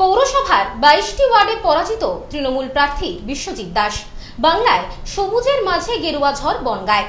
পৌরসভার বাইশটি ওয়ার্ডে পরাজিত তৃণমূল প্রার্থী বিশ্বজিৎ দাস বাংলায় সবুজের মাঝে গেরুয়া ঝড় বনগায়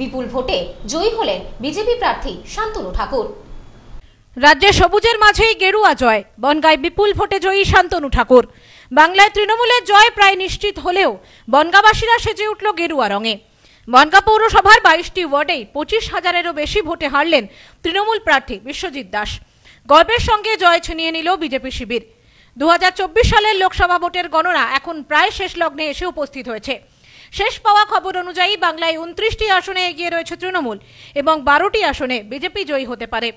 বিপুল ভোটে জয়ী হলেন বিজেপি প্রার্থী শান্তনু ঠাকুর রাজ্যে সবুজের মাঝেই গেরুয়া জয় বনগায় বিপুল ভোটে জয়ী শান্তনু ঠাকুর বাংলায় তৃণমূলের জয় প্রায় নিশ্চিত হলেও বনগাবাসীরা সেজে উঠল গেরুয়া রঙে বনগা পৌরসভার বাইশটি ওয়ার্ডেই পঁচিশ হাজারেরও বেশি ভোটে হারলেন তৃণমূল প্রার্থী বিশ্বজিৎ দাস গল্পের সঙ্গে জয় ছিনিয়ে নিল বিজেপি শিবির দু সালের লোকসভা ভোটের গণনা এখন প্রায় শেষ লগ্নে এসে উপস্থিত হয়েছে শেষ পাওয়া খবর অনুযায়ী বাংলায় উনত্রিশটি আসনে এগিয়ে রয়েছে তৃণমূল এবং বারোটি আসনে বিজেপি জয়ী হতে পারে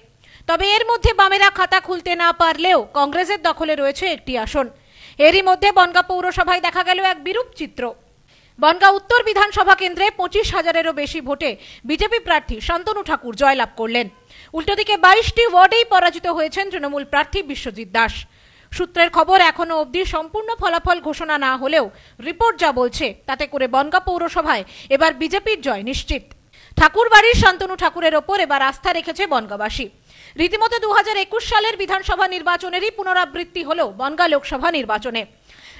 তবে এর মধ্যে বামেরা খাতা খুলতে না পারলেও কংগ্রেসের দখলে রয়েছে একটি আসন এরই মধ্যে বনগা পৌরসভায় দেখা গেল এক বিরূপ চিত্র বনগা উত্তর বিধানসভা কেন্দ্রে পঁচিশ হাজারেরও বেশি ভোটে বিজেপি প্রার্থী শান্তনু ঠাকুর জয়লাভ করলেন উল্টোদিকে বাইশটি ওয়ার্ডেই পরাজিত হয়েছেন তৃণমূল প্রার্থী বিশ্বজিৎ দাস সূত্রের খবর এখনও অবধি সম্পূর্ণ ফলাফল ঘোষণা না হলেও রিপোর্ট যা বলছে তাতে করে বনগা পৌরসভায় এবার বিজেপির জয় নিশ্চিত ঠাকুরবাড়ির শান্তনু ঠাকুরের ওপর এবার আস্থা রেখেছে বনগাবাসী রীতিমতো দু সালের বিধানসভা নির্বাচনেরই পুনরাবৃত্তি হল বনগা লোকসভা নির্বাচনে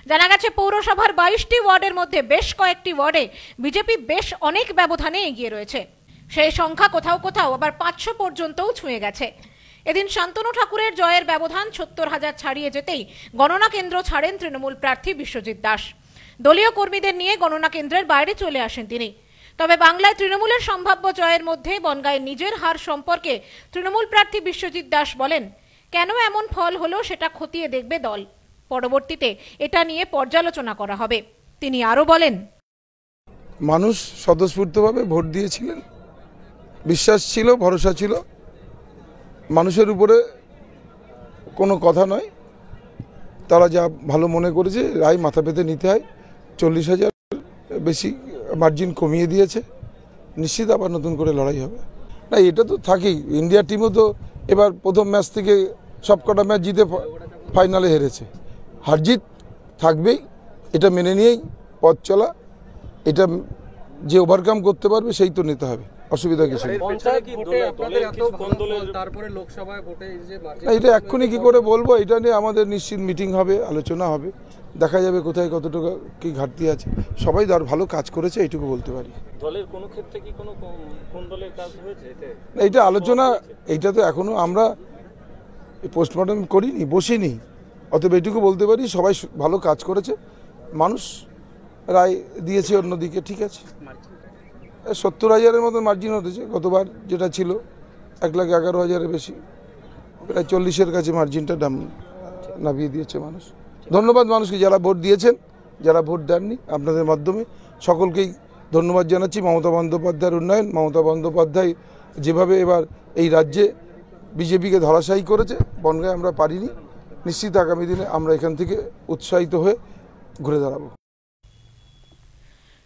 জানা গেছে পৌরসভার বাইশটি ওয়ার্ডের মধ্যে বেশ কয়েকটি ওয়ার্ডে বিজেপি বেশ অনেক ব্যবধানে এগিয়ে রয়েছে সেই সংখ্যা কোথাও কোথাও আবার পাঁচশো পর্যন্তও ছুঁয়ে গেছে এদিন শান্তনু ঠাকুরের জয়ের ব্যবধান সত্তর হাজার ছাড়িয়ে যেতেই গণনা কেন্দ্র ছাড়েন তৃণমূল প্রার্থী বিশ্বজিৎ দাস দলীয় কর্মীদের নিয়ে গণনা কেন্দ্রের বাইরে চলে আসেন তিনি তবে বাংলায় তৃণমূলের সম্ভাব্য জয়ের মধ্যে বনগাঁয়ের নিজের হার সম্পর্কে তৃণমূল প্রার্থী বিশ্বজিৎ দাস বলেন কেন এমন ফল হলো সেটা খতিয়ে দেখবে দল পরবর্তীতে এটা নিয়ে পর্যালোচনা করা হবে তিনি আরও বলেন মানুষ স্বতঃস্ফূর্তভাবে ভোট দিয়েছিলেন বিশ্বাস ছিল ভরসা ছিল মানুষের উপরে কোনো কথা নয় তারা যা ভালো মনে করেছে রায় মাথা পেতে নিতে হয় চল্লিশ হাজার বেশি মার্জিন কমিয়ে দিয়েছে নিশ্চিত আবার নতুন করে লড়াই হবে না এটা তো থাকেই ইন্ডিয়া টিমও তো এবার প্রথম ম্যাচ থেকে সব কটা ম্যাচ জিতে ফাইনালে হেরেছে হারজিত থাকবেই এটা মেনে নিয়েই পথ চলা এটা যে ওভারকাম করতে পারবে সেই তো নিতে হবে অসুবিধা কিছু এটা এক্ষুনি কি করে বলবো এটা নিয়ে আমাদের নিশ্চিত মিটিং হবে আলোচনা হবে দেখা যাবে কোথায় কতটুকু কি ঘাটতি আছে সবাই তার ভালো কাজ করেছে এইটুকু বলতে পারি না এটা আলোচনা এইটা তো এখনো আমরা পোস্টমর্টম করিনি বসিনি অতএব এটুকু বলতে পারি সবাই ভালো কাজ করেছে মানুষ রায় দিয়েছে অন্যদিকে ঠিক আছে সত্তর হাজারের মতো মার্জিন হতেছে গতবার যেটা ছিল এক লাখ এগারো হাজারের বেশি প্রায় চল্লিশের কাছে মার্জিনটা দাম নামিয়ে দিয়েছে মানুষ ধন্যবাদ মানুষকে যারা ভোট দিয়েছেন যারা ভোট দেননি আপনাদের মাধ্যমে সকলকেই ধন্যবাদ জানাচ্ছি মমতা বন্দ্যোপাধ্যায়ের উন্নয়ন মমতা বন্দ্যোপাধ্যায় যেভাবে এবার এই রাজ্যে বিজেপিকে ধরাশায়ী করেছে বনগায় আমরা পারিনি নিশ্চিত আগামী দিনে আমরা এখান থেকে উৎসাহিত হয়ে ঘুরে দাঁড়াবো